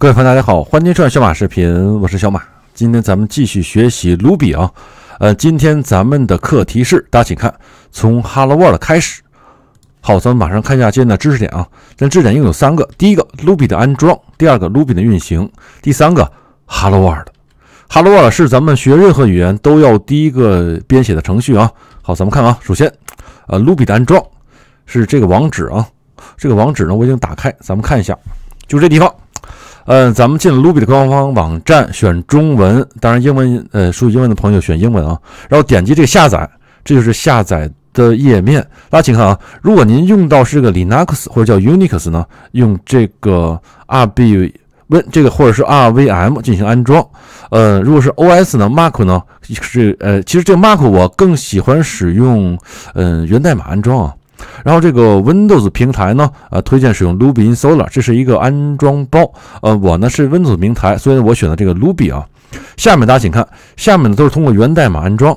各位朋友，大家好，欢迎收看小马视频，我是小马。今天咱们继续学习 Ruby 啊。呃，今天咱们的课题是，大家请看，从 Hello World 开始。好，咱们马上看一下今天的知识点啊。咱知识点一共有三个：第一个，Ruby 的安装；第二个，Ruby 的运行；第三个，Hello World。Hello World 是咱们学任何语言都要第一个编写的程序啊。好，咱们看啊，首先，呃，Ruby 的安装是这个网址啊。这个网址呢，我已经打开，咱们看一下，就这地方。嗯，咱们进卢比的官方网站，选中文，当然英文，呃，入英文的朋友选英文啊。然后点击这个下载，这就是下载的页面。大家请看啊，如果您用到是这个 Linux 或者叫 Unix 呢，用这个 RbWin 这个或者是 RVM 进行安装。呃，如果是 OS 呢，Mac 呢，是呃，其实这个 Mac 我更喜欢使用嗯源代码安装。啊。然后这个 Windows 平台呢，呃，推荐使用 Ruby Installer，这是一个安装包。呃，我呢是 Windows 平台，所以我选的这个 Ruby 啊。下面大家请看，下面呢都是通过源代码安装。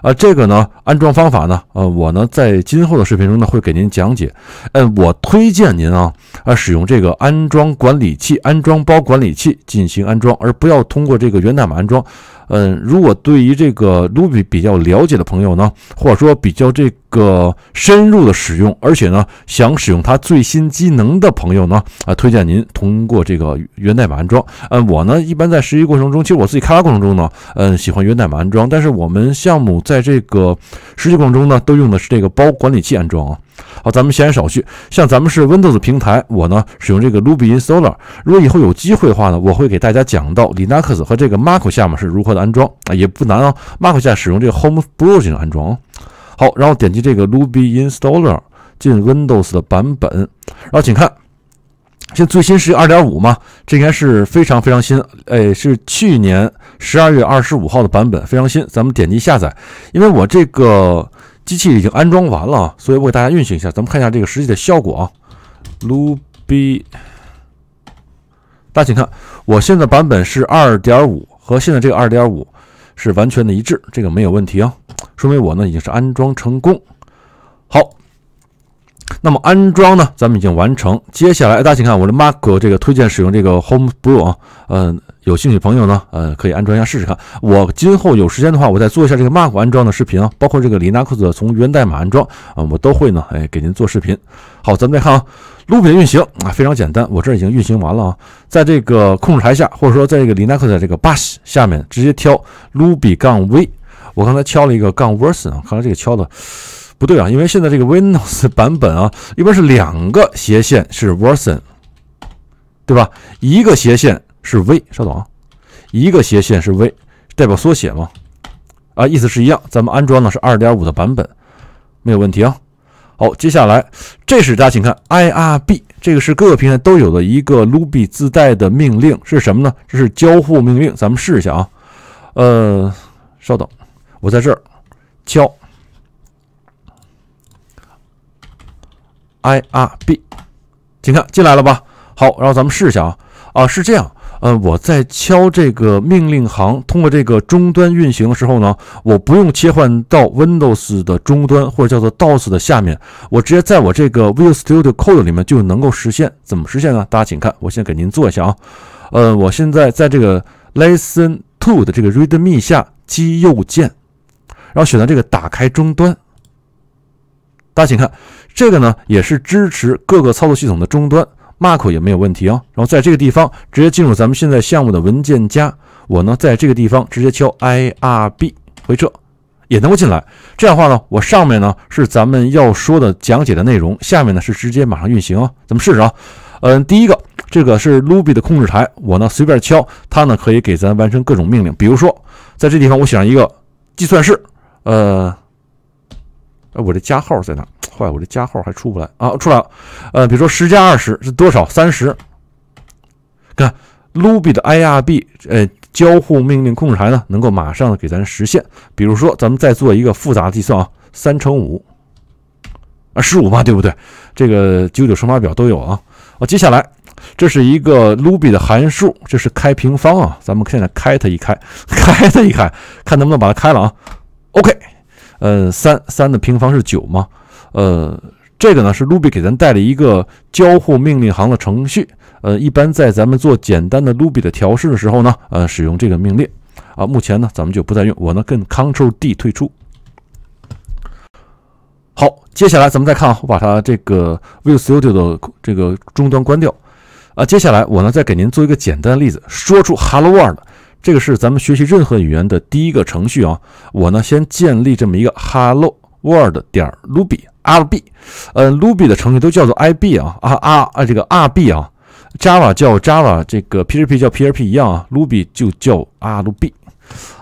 啊，这个呢安装方法呢，呃，我呢在今后的视频中呢会给您讲解。嗯，我推荐您啊，啊，使用这个安装管理器、安装包管理器进行安装，而不要通过这个源代码安装。嗯，如果对于这个 Ruby 比较了解的朋友呢，或者说比较这个深入的使用，而且呢想使用它最新机能的朋友呢，啊，推荐您通过这个源代码安装。嗯，我呢一般在实习过程中，其实我自己开发过程中呢，嗯，喜欢源代码安装，但是我们项目在这个实习过程中呢，都用的是这个包管理器安装啊。好，咱们闲言少叙。像咱们是 Windows 平台，我呢使用这个 l u b y Installer。如果以后有机会的话呢，我会给大家讲到 Linux 和这个 Mac 下面是如何的安装啊，也不难啊。Mac 下使用这个 Homebrew 进的安装。好，然后点击这个 l u b y Installer 进 Windows 的版本，然后请看，现最新是二点五嘛？这应该是非常非常新，哎，是去年十二月二十五号的版本，非常新。咱们点击下载，因为我这个。机器已经安装完了，所以我给大家运行一下，咱们看一下这个实际的效果啊。Ruby，大家请看，我现在版本是二点五，和现在这个二点五是完全的一致，这个没有问题啊，说明我呢已经是安装成功。好，那么安装呢，咱们已经完成，接下来大家请看我的 Mac 这个推荐使用这个 Homebrew 啊，嗯。有兴趣朋友呢，呃，可以安装一下试试看。我今后有时间的话，我再做一下这个 Mac 安装的视频啊，包括这个 Linux 从源代码安装啊，我都会呢，哎，给您做视频。好，咱们再看啊，Ruby 运行啊，非常简单。我这已经运行完了啊，在这个控制台下，或者说在这个 Linux 的这个 Bash 下面，直接敲 Ruby 杠 v。我刚才敲了一个杠 version，啊，看来这个敲的不对啊，因为现在这个 Windows 版本啊，一般是两个斜线是 version，对吧？一个斜线。是 v，稍等啊，一个斜线是 v，代表缩写吗？啊，意思是一样。咱们安装的是二点五的版本，没有问题啊。好，接下来这是大家请看 irb，这个是各个平台都有的一个 Ruby 自带的命令，是什么呢？这是交互命令，咱们试一下啊。呃，稍等，我在这儿敲 irb，请看进来了吧？好，然后咱们试一下啊啊，是这样。呃，我在敲这个命令行，通过这个终端运行的时候呢，我不用切换到 Windows 的终端，或者叫做 DOS 的下面，我直接在我这个 Visual Studio Code 里面就能够实现。怎么实现呢？大家请看，我先给您做一下啊。呃，我现在在这个 Lesson Two 的这个 Readme 下击右键，然后选择这个打开终端。大家请看，这个呢也是支持各个操作系统的终端。mark 也没有问题哦。然后在这个地方直接进入咱们现在项目的文件夹。我呢在这个地方直接敲 irb 回车，也能够进来。这样的话呢，我上面呢是咱们要说的讲解的内容，下面呢是直接马上运行啊。咱们试试啊。嗯，第一个这个是 ruby 的控制台，我呢随便敲，它呢可以给咱完成各种命令。比如说，在这地方我写上一个计算式，呃。哎，我这加号在哪？坏，我这加号还出不来啊！出来了，呃，比如说十加二十是多少？三十。看，Ruby 的 IRB，呃，交互命令控制台呢，能够马上给咱实现。比如说，咱们再做一个复杂的计算啊，三乘五，啊，十五嘛，对不对？这个九九乘法表都有啊。好，接下来这是一个 Ruby 的函数，这是开平方啊。咱们现在开它一开，开它一开，看能不能把它开了啊？OK。呃，三三的平方是九吗？呃，这个呢是 Ruby 给咱带了一个交互命令行的程序。呃，一般在咱们做简单的 Ruby 的调试的时候呢，呃，使用这个命令啊。目前呢，咱们就不再用。我呢，跟 c t r l D 退出。好，接下来咱们再看，啊，我把它这个 v i e w Studio 的这个终端关掉啊。接下来我呢，再给您做一个简单的例子，说出 Hello World。这个是咱们学习任何语言的第一个程序啊！我呢，先建立这么一个 hello world 点 ruby rb，嗯，ruby 的程序都叫做 i b 啊，啊啊这个 rb 啊，java 叫 java，这个 php 叫 php，一样啊，ruby 就叫 rb，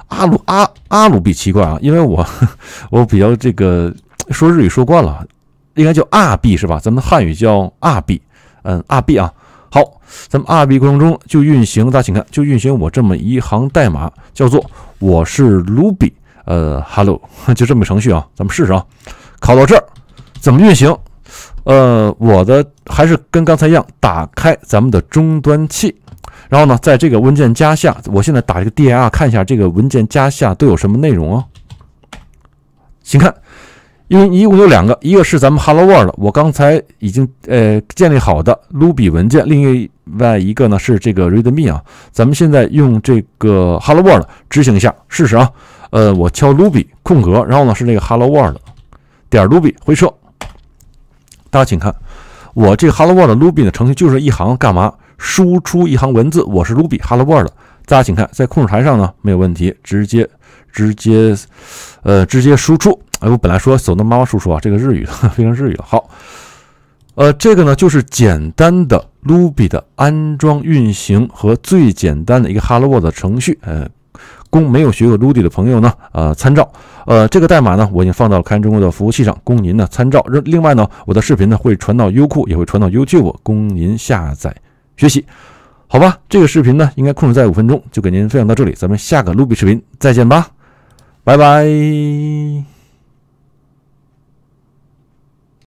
阿鲁阿阿鲁比奇怪啊，因为我 我比较这个说日语说惯了，应该叫 rb 是吧？咱们汉语叫 rb，嗯，rb 啊。好，咱们 r B 过程中就运行，大家请看，就运行我这么一行代码，叫做“我是卢比”，呃，hello，就这么个程序啊，咱们试试啊。考到这儿怎么运行？呃，我的还是跟刚才一样，打开咱们的终端器，然后呢，在这个文件夹下，我现在打一个 dir，看一下这个文件夹下都有什么内容啊？请看。因为一共有两个，一个是咱们 hello world，我刚才已经呃建立好的 Ruby 文件，另外一个呢是这个 read me 啊。咱们现在用这个 hello world 执行一下试试啊。呃，我敲 Ruby 空格，然后呢是那个 hello world 点 Ruby 回车。大家请看，我这 hello world Ruby 的程序就是一行干嘛？输出一行文字，我是 Ruby hello world。大家请看，在控制台上呢没有问题，直接直接，呃，直接输出。哎，我本来说走动妈妈输出啊，这个日语 非常日语了。好，呃，这个呢就是简单的 Ruby 的安装、运行和最简单的一个 Hello World 程序。呃，供没有学过 Ruby 的朋友呢，呃，参照。呃，这个代码呢我已经放到了源中国的服务器上，供您呢参照。另另外呢，我的视频呢会传到优酷，也会传到 YouTube，供您下载学习。好吧，这个视频呢应该控制在五分钟，就给您分享到这里，咱们下个卢比视频再见吧，拜拜。